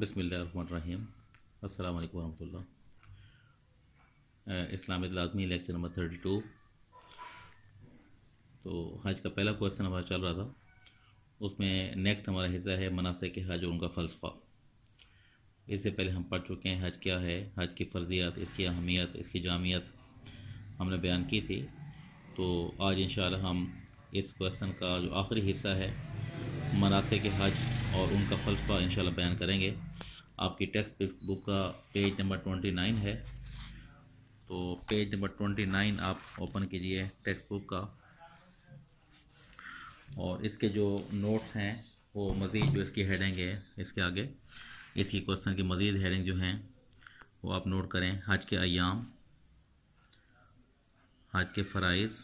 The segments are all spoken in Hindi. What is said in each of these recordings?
बसमीम अल्लाम वरहमल्ला इस्लामिक लाजमी लेक्चर नंबर थर्टी टू तो हज का पहला क्वेश्चन हमारा चल रहा था उसमें नेक्स्ट हमारा हिस्सा है मनासे के हज और उनका फ़लसफ़ा इससे पहले हम पढ़ चुके हैं हज क्या है हज की फ़र्जियात इसकी अहमियत इसकी जामियत हमने बयान की थी तो आज इन हम इस क्वेश्चन का जो आखिरी हिस्सा है मनासे के हज और उनका फ़लसफा इन बयान करेंगे आपकी टेक्स्ट बुक का पेज नंबर ट्वेंटी नाइन है तो पेज नंबर ट्वेंटी नाइन आप ओपन कीजिए टेक्स्ट बुक का और इसके जो नोट्स हैं वो मज़ीद जो इसकी हेडिंग है इसके आगे इसकी क्वेश्चन की मज़ीद हेडिंग जो हैं वो आप नोट करें हज के अयाम हज के फ़राइज़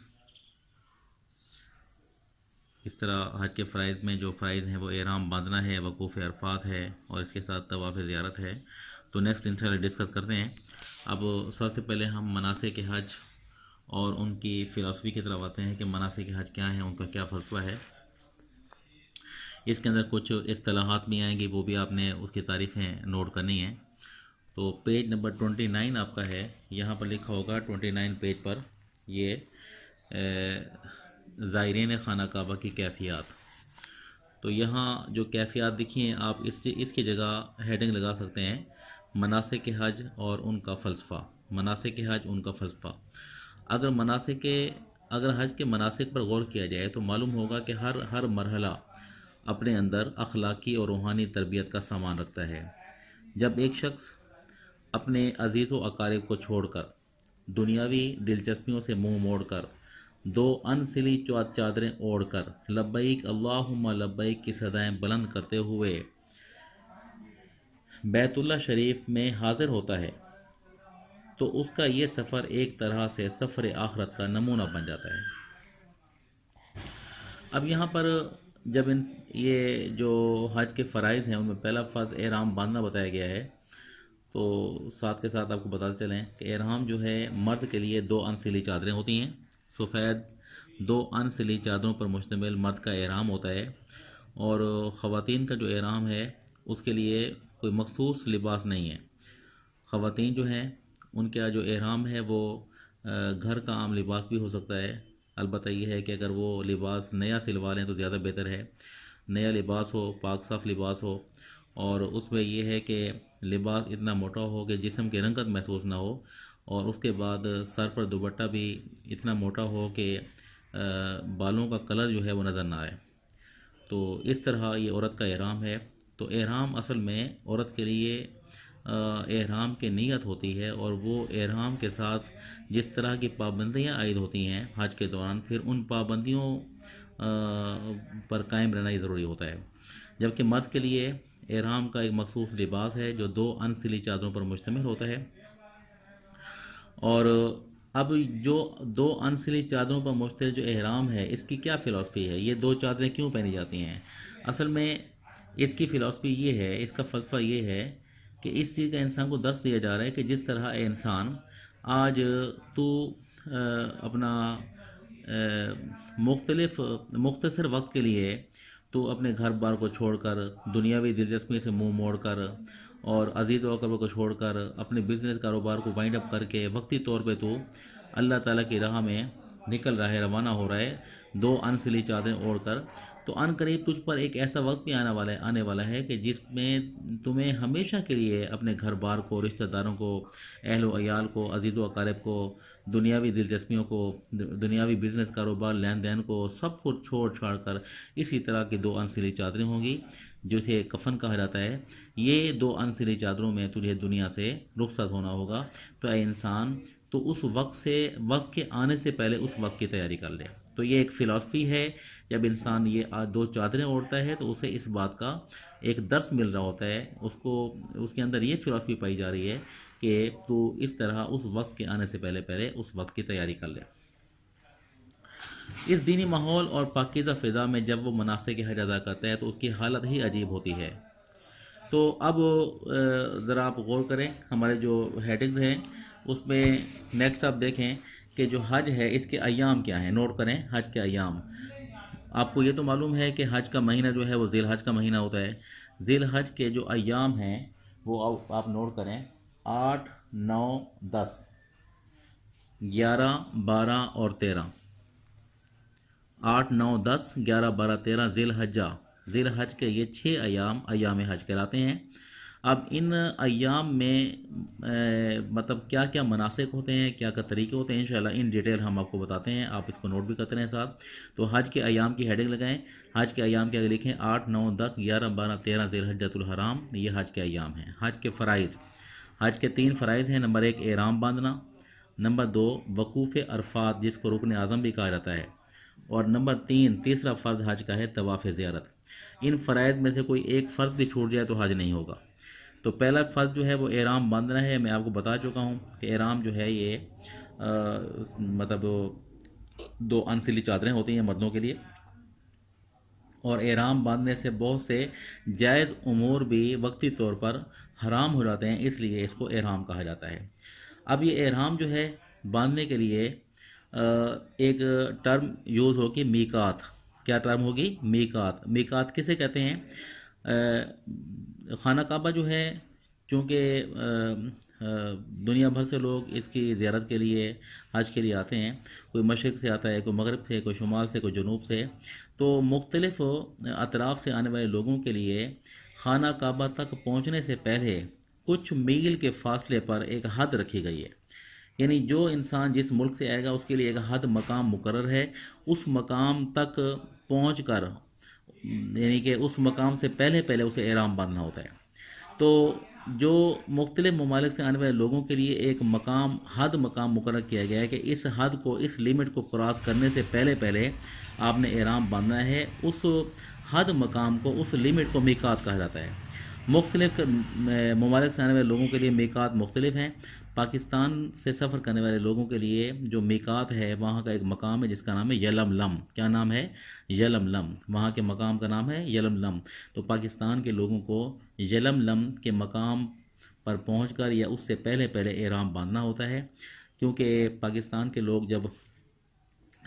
इस तरह हज के फ़राइज़ में जो फ़राइज़ हैं वो एहराम बांधना है वकूफ़ अरफात है और इसके साथ तवाफ़ ज़्यारत है तो नेक्स्ट इन डिस्कस करते हैं अब सबसे पहले हम मनासे के हज और उनकी फ़िलासफ़ी की तरफ आते हैं कि मनासे के हज क्या हैं उनका क्या फलसफा है इसके अंदर कुछ असलाहत भी आएंगी वो भी आपने उसकी तारीफ़ें नोट करनी है तो पेज नंबर ट्वेंटी नाइन आपका है यहाँ पर लिखा होगा ट्वेंटी नाइन पेज पर ये ए, ज़ायरीन खाना काबा की कैफियत तो यहाँ जो कैफियत दिखी हैं आप इस इसकी जगह हेडिंग लगा सकते हैं मनासे के हज और उनका फ़लसफ़ा मनासे के हज उनका फ़लसफ़ा अगर मनासे के अगर हज के मनासिक पर गौर किया जाए तो मालूम होगा कि हर हर मरहला अपने अंदर अखलाकी और रूहानी तरबियत का सामान रखता है जब एक शख्स अपने अजीज़ व अकारीब को छोड़कर दुनियावी दिलचस्पियों से मुंह मोड़कर दो अनसिली चादरें ओढ़कर लबैक अल्लाहुम्मा लबैक की सदाएं बुलंद करते हुए बैतुल्ला शरीफ में हाजिर होता है तो उसका ये सफ़र एक तरह से सफ़र आखरत का नमूना बन जाता है अब यहाँ पर जब इन ये जो हज के फ़रज़ हैं उनमें पहला फ़र्ज़ एहराम बांधना बताया गया है तो साथ के साथ आपको बताते चलें कि एहराम जो है मर्द के लिए दो अनसिली चादरें होती हैं सफ़ेद दो अन सिली चादरों पर मुश्तमिल मर्द का एहराम होता है और ख़वान का जो एहराम है उसके लिए कोई मखसूस लिबास नहीं है ख़वान जो हैं उनका जो एहराम है वो घर का आम लिबास भी हो सकता है अलबत् यह है कि अगर वो लिबास नया सिलवा लें तो ज़्यादा बेहतर है नया लिबास हो पाक साफ़ लिबास हो और उसमें यह है कि लिबास इतना मोटा हो कि जिसम की रंगत महसूस ना हो और उसके बाद सर पर दुबट्टा भी इतना मोटा हो कि बालों का कलर जो है वो नज़र ना आए तो इस तरह ये औरत का एहराम है तो एहराम असल में औरत के लिए एहराम की नीयत होती है और वो एहराम के साथ जिस तरह की पाबंदियाँ आयद होती हैं हज के दौरान फिर उन पाबंदियों पर कायम रहना ही ज़रूरी होता है जबकि मर्द के लिए एहराम का एक मखसूस लिबास है जो दो अनसिली चादरों पर मुश्तमिल होता है और अब जो दो अनसिली चादरों पर मुश्तर जो एहराम है इसकी क्या फ़िलासफ़ी है ये दो चादरें क्यों पहनी जाती हैं असल में इसकी फ़िलासफ़ी ये है इसका फलसफा ये है कि इस चीज़ का इंसान को दर्श दिया जा रहा है कि जिस तरह इंसान आज तो अपना मुख्तलफ मुख्तर वक्त के लिए तो अपने घर बार को छोड़कर दुनियावी दिलचस्पी से मुंह मोड़ कर और अजीज़ वकब को छोड़कर अपने बिजनेस कारोबार को वाइंड अप करके वक्ती तौर पे तो अल्लाह ताला की राह में निकल रहा है रवाना हो रहा है दो अनसिली चादरें ओढ़ कर तो अन करीब तुझ पर एक ऐसा वक्त भी आने वाला है आने वाला है कि जिसमें तुम्हें हमेशा के लिए अपने घर बार को रिश्तेदारों को अहल अयाल को अजीज़ अकारब को दुनियावी दिलचस्पियों को दुनियावी बिजनेस कारोबार लेन देन को सब कुछ छोड़ छाड़ कर इसी तरह की दो अनसिली चादरें होंगी जिसे कफन कहा जाता है ये दो अनसिरी चादरों में तुझे दुनिया से रुखसत होना होगा तो ए इंसान तो उस वक्त से वक्त के आने से पहले उस वक्त की तैयारी कर ले तो ये एक फ़िलासफ़ी है जब इंसान ये दो चादरें ओढ़ता है तो उसे इस बात का एक दर्स मिल रहा होता है उसको उसके अंदर ये फ़िलासफ़ी पाई जा रही है कि तू इस तरह उस वक्त के आने से पहले पहले उस वक्त की तैयारी कर ले इस दीनी माहौल और पाकिज़ा फ़िज़ा में जब वो मनासे के हज अदा करता है तो उसकी हालत ही अजीब होती है तो अब ज़रा आप गौर करें हमारे जो हेडिंग्स हैं उसमें नेक्स्ट आप देखें कि जो हज है इसके अयाम क्या हैं नोट करें हज के अयाम आपको ये तो मालूम है कि हज का महीना जो है वो झील हज का महीना होता है झील हज के जो अयाम हैं वो आप नोट करें आठ नौ दस ग्यारह बारह और तेरह आठ नौ दस ग्यारह बारह तेरह ज़ील हजा ज़ील हज के ये छः अयाम अयाम हज कहलाते हैं अब इन अयाम में ए, मतलब क्या क्या मनासिक होते हैं क्या क्या तरीके होते हैं इंशाल्लाह इन डिटेल हम आपको बताते हैं आप इसको नोट भी करते रहें साथ तो हज के अयाम की हेडिंग लगाएं हज के अयाम के अगर लिखें आठ नौ दस ग्यारह बारह तेरह ज़ेल हजतुलहराम ये हज के अयाम हैं हज के फ़राइज़ हज के तीन फ़राइज़ हैं नंबर एक एराम बांधना नंबर दो वकूफ़ अरफात जिसको रुकन आज़म भी कहा जाता है और नंबर तीन तीसरा फ़र्ज़ हज का है तवाफ़ ज़्यारत इन फ़राइज़ में से कोई एक फ़र्ज़ भी छूट जाए तो हज नहीं होगा तो पहला फ़र्ज़ जो है वो एराम बांधना है मैं आपको बता चुका हूँ कि एराम जो है ये मतलब दो अनसिली चादरें होती हैं मर्दों के लिए और एराम बांधने से बहुत से जायज़ उमूर भी वक्ती तौर पर हराम हो जाते हैं इसलिए इसको एराम कहा जाता है अब ये एराम जो है बांधने के लिए एक टर्म यूज़ होगी मीकात क्या टर्म होगी मीकात मीकात किसे कहते हैं खाना काबा जो है चूँकि दुनिया भर से लोग इसकी ज्यारत के लिए हज के लिए आते हैं कोई मशरक़ से आता है कोई मगरब से कोई शुमाल से कोई जनूब से तो मुख्तलिफ़ अतराफ़ से आने वाले लोगों के लिए खाना काबा तक पहुँचने से पहले कुछ मील के फासले पर एक हद रखी गई है यानी जो इंसान जिस मुल्क से आएगा उसके लिए एक हद मकाम मुकर है उस मकाम तक पहुँच कर यानी कि उस मकाम से पहले पहले उसे एराम बांधना होता है तो जो मुख्तलिफ ममालिक से आने वाले लोगों के लिए एक मकाम हद मकाम मुकर किया गया है कि इस हद को इस लिमिट को क्रॉस करने से पहले पहले आपने एराम बांधना है उस हद मकाम को उस लिमिट को मिकात कहा जाता है मुख्तलिफ ममालिक से आने वाले लोगों के लिए मिकात मुख्तलिफ हैं पाकिस्तान से सफ़र करने वाले लोगों के लिए जो मेकात है वहाँ का एक मकाम है जिसका नाम है यलम लम क्या नाम है यलम लम वहाँ के मकाम का नाम है यलम लम तो पाकिस्तान के लोगों को यलम लम के मकाम पर पहुँच कर या उससे पहले पहले एराम बांधना होता है क्योंकि पाकिस्तान के लोग जब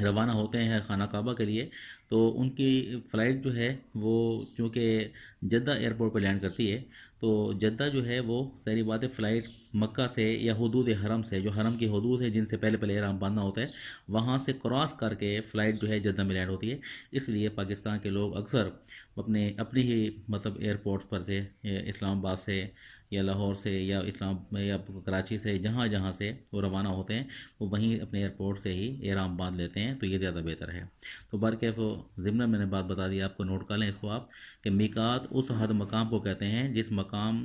रवाना होते हैं खाना काबा के लिए तो उनकी फ़्लाइट जो है वो चूँकि जद्दा एयरपोर्ट पर लैंड करती है तो जद्दा जो है वो सारी बात है फ़्लाइट मक्का से या हदूद हरम से जो हरम की हदूद है जिनसे पहले पहले हराम बांधना होता है वहाँ से क्रॉस करके फ़्लाइट जो है जद्दा में लैंड होती है इसलिए पाकिस्तान के लोग अक्सर अपने अपने ही मतलब एयरपोर्ट्स पर से इस्लामाबाद से या लाहौर से या इस्लाम या कराची से जहाँ जहाँ से वो रवाना होते हैं वो वहीं अपने एयरपोर्ट से ही एराम बांध लेते हैं तो ये ज़्यादा बेहतर है तो बर कैफ ज़िमन मैंने बात बता दी आपको नोट कर लें इसको आप कि मिकात उस हद मकाम को कहते हैं जिस मकाम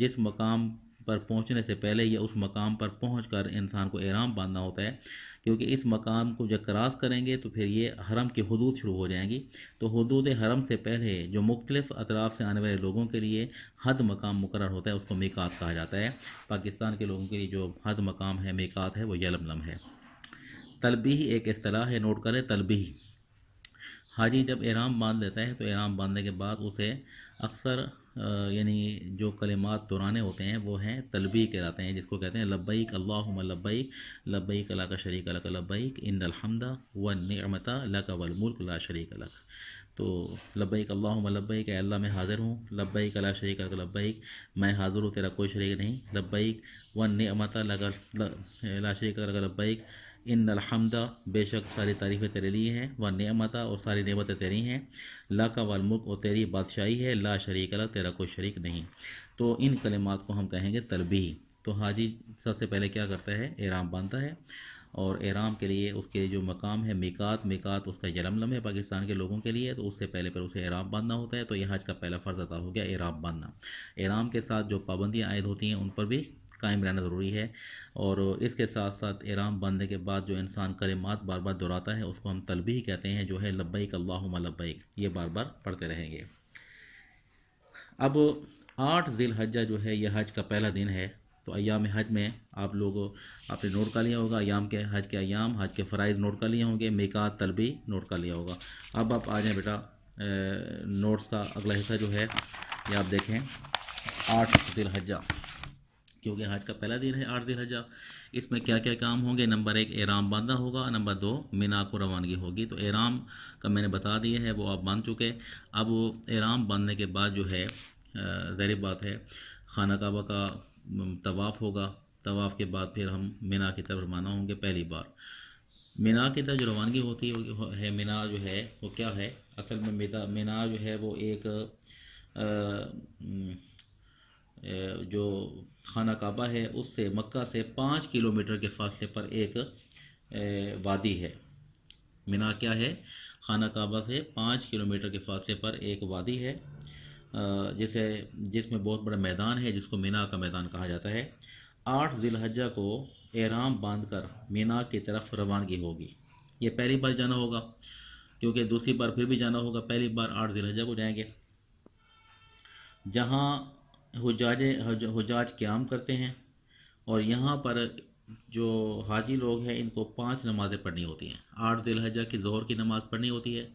जिस मकाम पर पहुँचने से पहले या उस मकाम पर कर इंसान को एराम बांधना होता है क्योंकि इस मकाम को जब क्रॉस करेंगे तो फिर ये हरम की हदूद शुरू हो जाएंगी तो हदूद हरम से पहले जो मुख्तलिफ अतराफ़ से आने वाले लोगों के लिए हद मकाम मुकर होता है उसको मेकात कहा जाता है पाकिस्तान के लोगों के लिए जो हद मकाम है मेकात है वो यलमलम है तलबी एक असलाह है नोट करें तलबी हाजी जब एराम बांध लेता है तो एराम बांधने के बाद उसे अक्सर यानी जो कलमात दोहराने होते हैं वो हैं तलबी कहलाते हैं जिसको कहते हैं लब्बैक अल्लाहुम लब्बैक लब्बैक अला का शरीक अला का लब्बैक इन अलहमदा व नमता लक वल मुल्क ला शरीक अलग तो लब्बैक अल्लाहुम लब्बैक अल्लाह मैं हाज़िर हूँ लब्बैक अला शरीक अला लब्बैक मैं हाज़िर हूँ तेरा कोई शरीक नहीं लब्बैक व नमता लगा ला शरीक अलग लब्बैक इन अलहमदा बेशक सारी तारीफ़ें तेरे लिए हैं व नमता और सारी नमतें तेरी हैं ला का वाल और तेरी बादशाही है ला शरीक ला तेरा कोई शरीक नहीं तो इन कलिमात को हम कहेंगे तलबी तो हाजी सबसे पहले क्या करता है एराम बांधता है और एराम के लिए उसके लिए जो मकाम है मिकात मिकात उसका यलमलम है पाकिस्तान के लोगों के लिए तो उससे पहले पर उसे एराम बांधना होता है तो यह हज का पहला फ़र्ज़ अदा हो गया एराम बांधना एराम के साथ जो पाबंदियाँ आयद होती हैं उन पर भी कायम रहना ज़रूरी है और इसके साथ साथ एराम बांधने के बाद जो इंसान कलिमात बार बार दोहराता है उसको हम तलबी ही कहते हैं जो है लब्बैक अल्लाहुम्मा लब्बैक ये बार बार पढ़ते रहेंगे अब आठ जिल हजा जो है यह हज का पहला दिन है तो अयाम हज में आप लोग आपने नोट कर लिया होगा अयाम के हज के अयाम हज के फ़राइज नोट कर लिए होंगे मेकात तलबी नोट कर लिया होगा अब आप आ जाएँ बेटा नोट्स का अगला हिस्सा जो है ये आप देखें आठ दिल क्योंकि हज का पहला दिन है आठ दिन हजा इसमें क्या क्या काम होंगे नंबर एक एराम बांधा होगा नंबर दो मीना को रवानगी होगी तो एराम का मैंने बता दिया है वो आप बांध चुके अब वो एराम बांधने के बाद जो है ज़हरी बात है खाना काबा का तवाफ़ होगा तवाफ़ के बाद फिर हम मीना की तरफ रवाना होंगे पहली बार मीना की तरफ जो रवानगी होती है मीना जो है वो क्या है असल में मीना जो है वो एक आ, जो खाना काबा है उससे मक्का से पाँच किलोमीटर के फासले पर एक वादी है मीना क्या है खाना काबा से पाँच किलोमीटर के फासले पर एक वादी है जिसे जिसमें बहुत बड़ा मैदान है जिसको मीना का मैदान कहा जाता है आठ जिलहजा को एहराम बांधकर मीना की तरफ रवानगी होगी ये पहली बार जाना होगा क्योंकि दूसरी बार फिर भी जाना होगा पहली बार आठ जिलहजा को जाएंगे जहाँ हजाज हजाज क्याम करते हैं और यहाँ पर जो हाजी लोग हैं इनको पांच नमाज़ें पढ़नी होती हैं आठ दिलहजा की जहर की नमाज़ पढ़नी होती है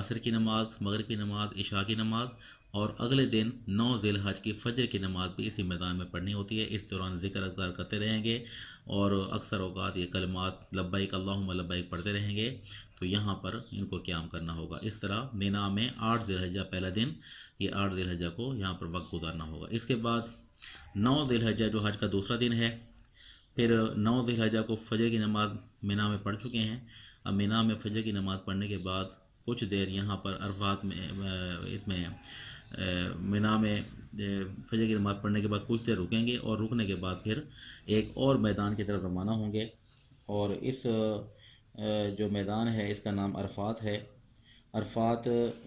असर की नमाज़ मगर की नमाज़ इशा की नमाज़ और अगले दिन नौ हज की फजर की नमाज़ भी इसी मैदान में पढ़नी होती है इस दौरान जिक्र अजगार करते रहेंगे और अक्सर अवकात ये कलमात लब्बैक अल्लाह लब्बैक पढ़ते रहेंगे तो यहाँ पर इनको क्याम करना होगा इस तरह मीना में आठ जिलहजा पहला दिन ये आठ जिलहजा को यहाँ पर वक्त गुजारना होगा इसके बाद नौ जिलहजा जो हज का दूसरा दिन है फिर नौ जिलहजा को फजर की नमाज मीना में पढ़ चुके हैं अब मीना में फजर की नमाज पढ़ने के बाद कुछ देर यहाँ पर अरफात में इसमें मीना में फजर की नमाज पढ़ने के बाद कुछ देर रुकेंगे और रुकने के बाद फिर एक और मैदान की तरफ रवाना होंगे और इस जो मैदान है इसका नाम अरफात है अरफात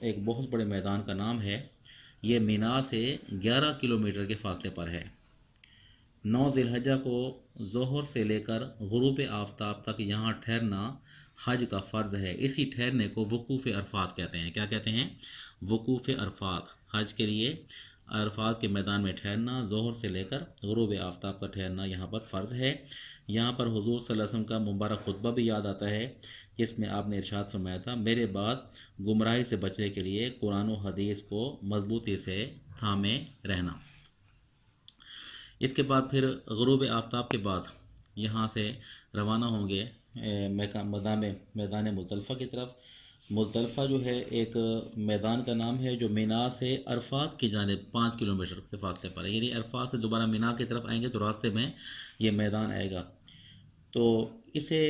एक बहुत बड़े मैदान का नाम है ये मीना से 11 किलोमीटर के फासले पर है नौ जिलहजा को जहर से लेकर गरूब आफ्ताब तक यहाँ ठहरना हज का फ़र्ज है इसी ठहरने को वकूफ़ अरफात कहते हैं क्या कहते हैं वकूफ़ अरफात हज के लिए अरफात के मैदान में ठहरना जहर से लेकर गरूब आफ्ताब का ठहरना यहाँ पर फ़र्ज़ है यहाँ पर हजूर वसम का मुबारक खुतबा भी याद आता है जिसमें आपने इरशाद फरमाया था मेरे बाद गुमराही से बचने के लिए कुरान हदीस को मजबूती से थामे रहना इसके बाद फिर गरूब आफ्ताब के बाद यहाँ से रवाना होंगे मैदान मैदान मुतलफ़ा की तरफ मुजदलफ़ा जो है एक मैदान का नाम है जो मीना से अरफात की जानब पाँच किलोमीटर के फासले पर है यानी अरफात से दोबारा मीना की तरफ आएंगे तो रास्ते में ये मैदान आएगा तो इसे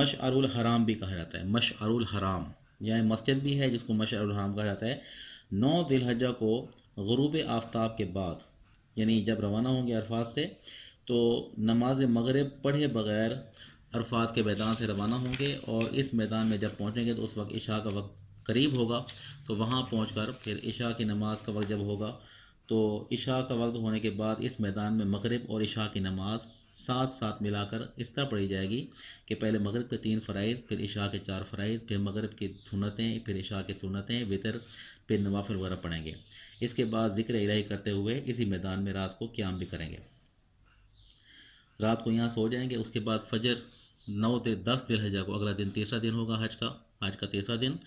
मशअरुल हराम भी कहा जाता है मशअरुल हराम यहाँ मस्जिद भी है जिसको मशअरुल हराम कहा जाता है नौ दिलहजा को गरूब आफ्ताब के बाद यानी जब रवाना होंगे अरफात से तो नमाज मगरब पढ़े बगैर अरफात के मैदान से रवाना होंगे और इस मैदान में जब पहुँचेंगे तो उस वक्त इशा का वक्त करीब होगा तो वहाँ पहुँच कर फिर इशा की नमाज का वक्त जब होगा तो इशा का वक्त होने के बाद इस मैदान में मगरब और इशा की नमाज साथ साथ मिलाकर इस तरह पढ़ी जाएगी कि पहले मगरब के तीन फ़राइज़ फिर इशा के चार फ़राइज़ फिर मगरब की सुनतें फिर इशा की सुनतें वितर फिर नवाफिल वगैरह पढ़ेंगे इसके बाद ज़िक्र इलाही करते हुए इसी मैदान में रात को क्याम भी करेंगे रात को यहाँ सो जाएंगे उसके बाद फजर नौ दस दिल हजा को अगला दिन तीसरा दिन होगा हज का आज का तीसरा दिन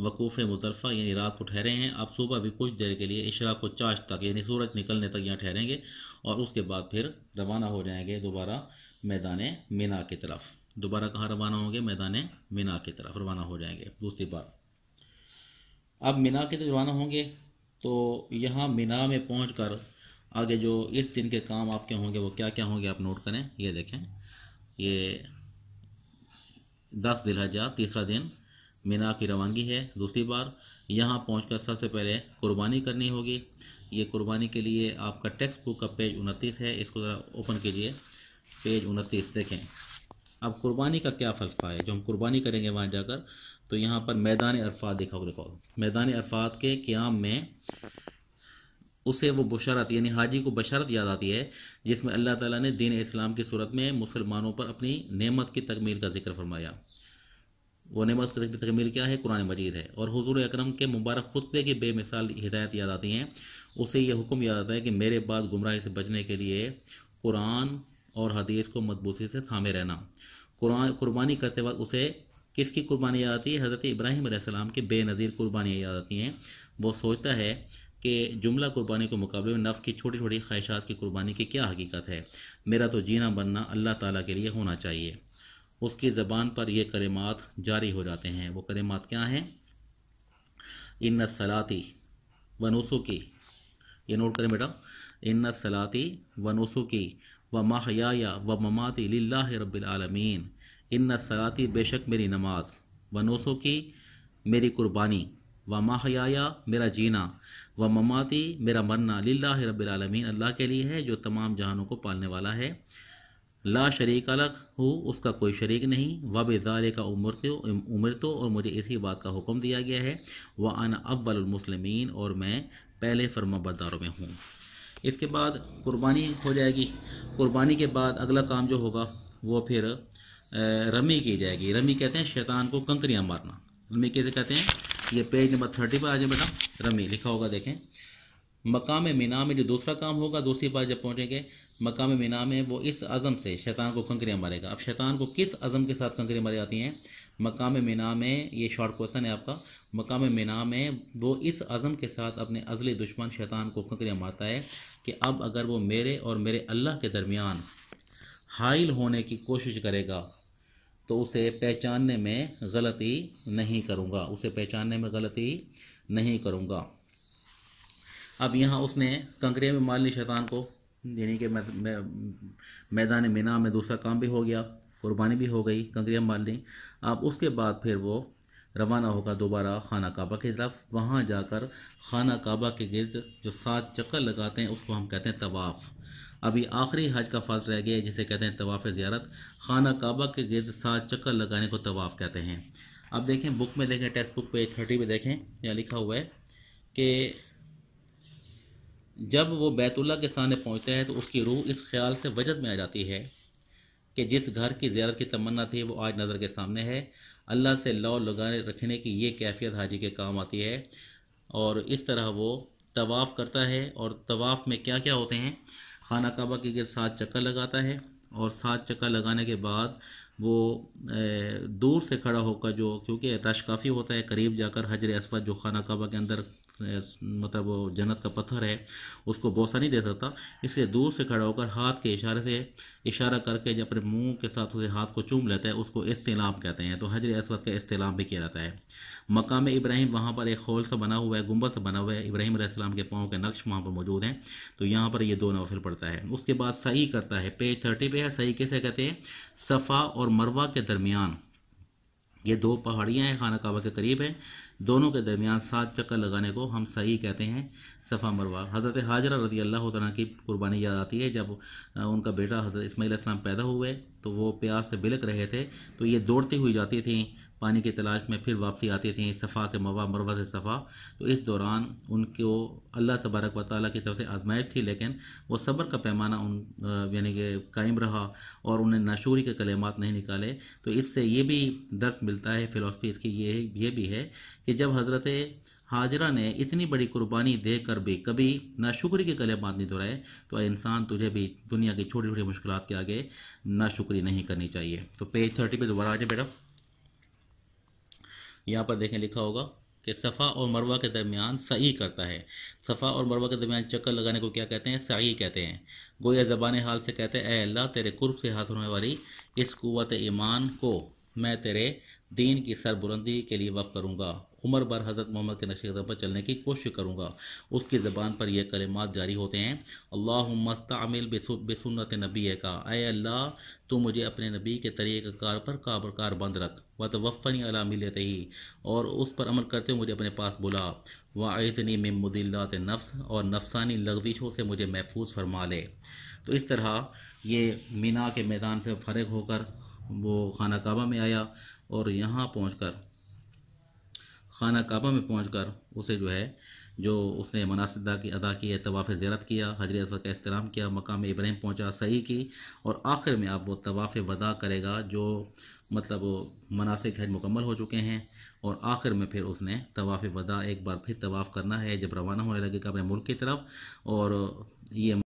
वकूफ़ मुतरफ़ा यानी रात को ठहरे हैं आप सुबह भी कुछ देर के लिए इशरा को चाश तक यानी सूरज निकलने तक यहाँ ठहरेंगे और उसके बाद फिर रवाना हो जाएंगे दोबारा मैदान मीना की तरफ दोबारा कहाँ रवाना होंगे मैदान मीना की तरफ रवाना हो जाएंगे दूसरी बार अब मीना की तरफ रवाना होंगे तो यहाँ मीना में पहुँच कर आगे जो इस दिन के काम आपके होंगे वो क्या क्या होंगे आप नोट करें ये देखें ये दस दिलहजा तीसरा दिन मीना की रवानगी है दूसरी बार यहाँ पहुँच सबसे पहले कुर्बानी करनी होगी ये कुर्बानी के लिए आपका टेक्स्ट बुक का पेज उनतीस है इसको ज़रा ओपन कीजिए पेज उनतीस देखें अब कुर्बानी का क्या फ़लसफ़ा है जो हम कुर्बानी करेंगे वहाँ जाकर तो यहाँ पर मैदान अरफात देखा लिखा मैदान अरफात के क्याम में उसे वो बशारत यानी हाजी को बशारत याद आती है जिसमें अल्लाह ताला ने दीन इस्लाम की सूरत में मुसलमानों पर अपनी नेमत की तकमील का जिक्र फरमाया वो नेमत की तकमील क्या है कुरान मजीद है और हजूर अक्रम के मुबारक खुतबे की बेमिसाल हिदायत याद आती हैं उसे यह हुक्म याद आता है कि मेरे बाद गुमराहि से बचने के लिए कुरान और हदीस को मदबूसी से थामे रहना कुरान कुर्बानी करते वक्त उसे किसकी कुर्बानी याद आती है हज़रत इब्राहिम की बेनज़ीर कुर्बानियाँ याद आती हैं वो सोचता है कि जुमला कुर्बानी के मुकाबले में नफ़ की छोटी छोटी ख्वाहिशात की कुर्बानी की क्या हकीकत है मेरा तो जीना बनना अल्लाह ताला के लिए होना चाहिए उसकी ज़बान पर ये कलमात जारी हो जाते हैं वो कलमात क्या हैं इन सलाती वनूसों की ये नोट करें बेटा इन सलाती वनूसों की व माहया व ममाती ला रबालमीन इन सलाती बेशक मेरी नमाज वनूसों की मेरी कुर्बानी व माहया मेरा जीना व ममाती मेरा मरना लिल्ला रबालमीन अल्लाह के लिए है जो तमाम जहानों को पालने वाला है ला शरीक अलग हो उसका कोई शरीक नहीं वब ज़ाले का उम्र तो उम्र तो और मुझे इसी बात का हुक्म दिया गया है व अन अबलमसलमिन और मैं पहले फर्मा बरदारों में हूँ इसके बाद कुर्बानी हो जाएगी कुर्बानी के बाद अगला काम जो होगा वो फिर रमी की जाएगी रमी कहते हैं शैतान को कंकरियाँ मारना रमी कैसे कहते हैं ये पेज नंबर थर्टी पर आ जाए बेटा रमी लिखा होगा देखें मकाम मीना में जो दूसरा काम होगा दूसरी बार जब पहुँचेंगे मकाम मीना में वो इस अज़म से शैतान को कंकरियाँ मारेगा अब शैतान को किस अज़म के साथ कंकरियाँ मारी जाती हैं मकाम मीना में ये शॉर्ट क्वेश्चन है आपका मकाम मीना में वो इस अज़म के साथ अपने अजली दुश्मन शैतान को कंकरियाँ मारता है कि अब अगर वो मेरे और मेरे अल्लाह के दरमियान हाइल होने की कोशिश करेगा तो उसे पहचानने में गलती नहीं करूँगा उसे पहचानने में गलती नहीं करूँगा अब यहाँ उसने कंकरे में मालनी शैतान को यानी कि मैदान मीना में दूसरा काम भी हो गया कुर्बानी भी हो गई कंकरिया मालनी अब उसके बाद फिर वो रवाना होगा दोबारा खाना काबा की तरफ वहाँ जाकर खाना काबा के गिरद जो सात चक्कर लगाते हैं उसको हम कहते हैं तवाफ़ अभी आखिरी हज का फर्ज रह गया है जिसे कहते हैं तवाफ़ ज़्यारत खाना काबा के गिरद साथ चक्कर लगाने को तवाफ़ कहते हैं अब देखें बुक में देखें टेक्स्ट बुक पेज थर्टी में देखें यहाँ लिखा हुआ है कि जब वो बैतुल्ला के सामने पहुँचता है तो उसकी रूह इस ख्याल से वजद में आ जाती है कि जिस घर की ज्यारत की तमन्ना थी वो आज नज़र के सामने है अल्लाह से लौ लगाने रखने की ये कैफियत हाजी के काम आती है और इस तरह वो तवाफ़ करता है और तवाफ़ में क्या क्या होते हैं खाना काबा के साथ चक्कर लगाता है और सात चक्कर लगाने के बाद वो दूर से खड़ा होकर जो क्योंकि रश काफ़ी होता है करीब जाकर हजर असफ़ जो खाना काबा के अंदर मतलब जन्नत का पत्थर है उसको बोसा नहीं दे सकता इसलिए दूर से खड़ा होकर हाथ के इशारे से इशारा करके जब अपने मुंह के साथ उसे हाथ को चूम लेता है उसको इस्तेलाम कहते हैं तो हजर असवद का इस्तेलाम भी किया जाता है मकाम इब्राहिम वहाँ पर एक खोल सा बना हुआ है गुम्बर सा बना हुआ है इब्राहिम आसमाम के पाँव के नक्श वहाँ पर मौजूद हैं तो यहाँ पर ये दो नवाफिल पड़ता है उसके बाद सही करता है पेज थर्टी पे है सही कैसे कहते हैं सफ़ा और मरवा के दरमियान ये दो पहाड़ियाँ हैं खाना काबा के करीब है दोनों के दरमियान सात चक्कर लगाने को हम सही कहते हैं सफ़ा मरवा हज़रत हाजरा रदी अल्लाह तला की कुर्बानी याद आती है जब उनका बेटा हज़रत इसमाईसम पैदा हुए तो वो प्यास से बिलक रहे थे तो ये दौड़ती हुई जाती थी पानी की तलाश में फिर वापसी आती थी सफ़ा से मवा मरवा से सफ़ा तो इस दौरान उनको अल्लाह तबारक व ताली की तरफ से आजमाइश थी लेकिन वो सब्र का पैमाना उन यानी कि कायम रहा और उन्हें नाशूरी के कलेमात नहीं निकाले तो इससे ये भी दर्स मिलता है फ़िलासफ़ी इसकी ये ये भी है कि जब हज़रत हाजरा ने इतनी बड़ी कुर्बानी दे कर भी कभी नाशुक्री के कलेमात नहीं दोहराए तो इंसान तुझे भी दुनिया की छोटी छोटी मुश्किल के आगे नाशुक्री नहीं करनी चाहिए तो पेज थर्टी पे दोबारा आ जाए बेटा यहाँ पर देखें लिखा होगा कि सफ़ा और मरवा के दरमियान सही करता है सफ़ा और मरवा के दरमियान चक्कर लगाने को क्या कहते हैं सही कहते हैं गोया ज़बान हाल से कहते हैं अल्लाह तेरे कुर्ब से हासिल होने वाली इस कुत ईमान को मैं तेरे दीन की सरबुलंदी के लिए वफ़ करूँगा उमर बर हज़रत मोहम्मद के नशे कदम पर चलने की कोशिश करूँगा उसकी ज़बान पर यह कलिमात जारी होते हैं अल्लाह मस्तामिल बेसुनत नबी है का अय अल्लाह तो मुझे अपने नबी के तरीक़ार पर काबर कार बंद रख व तवफ़नी अला मिलत ही और उस पर अमल करते हुए मुझे अपने पास बुला व आयतनी में मुदिल्लात नफ्स और नफसानी लगविशों से मुझे महफूज फरमा ले तो इस तरह ये मीना के मैदान से फर्ग होकर वो खाना काबा में आया और यहाँ पहुँच खाना काबा में पहुँच कर उसे जो है जो उसने मनासदा की अदा की है तवाफ़ ज़्यारत किया हजर असद का एहतराम किया मकाम इब्राहिम पहुँचा सही की और आखिर में आप वो तवाफ़ वदा करेगा जो मतलब मनासिक हज मुकम्मल हो चुके हैं और आखिर में फिर उसने तवाफ़ वदा एक बार फिर तवाफ़ करना है जब रवाना होने लगेगा अपने मुल्क की तरफ और ये